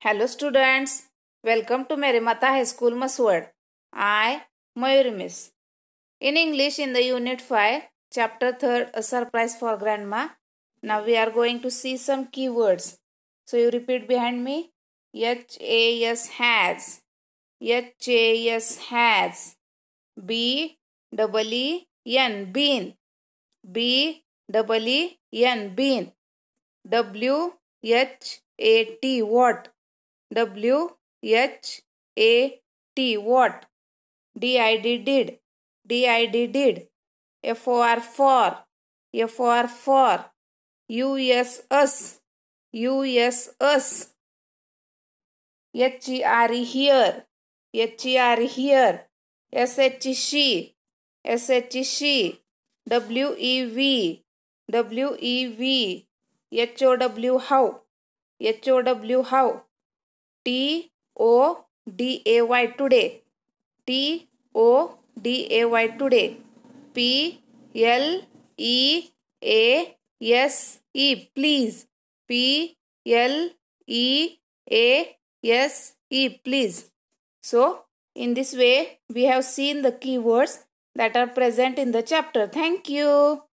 Hello students, welcome to Merimata High School Maswad. I, Mayuri In English in the Unit 5, Chapter 3, A Surprise for Grandma. Now we are going to see some keywords. So you repeat behind me. H-A-S has. H-A-S has. B-E-E-N bean. B-E-E-N bean. W-H-A-T what? W H A T what? D I D did. D I D did. F O R for. F O R for. U S us. U S us. H E R E here. H E R E here. S H E she. S H E she. W E V. W E V. H O W how. H O W how. T O D A Y today. T O D A Y today. P L E A S E please. P L E A S E please. So in this way we have seen the keywords that are present in the chapter. Thank you.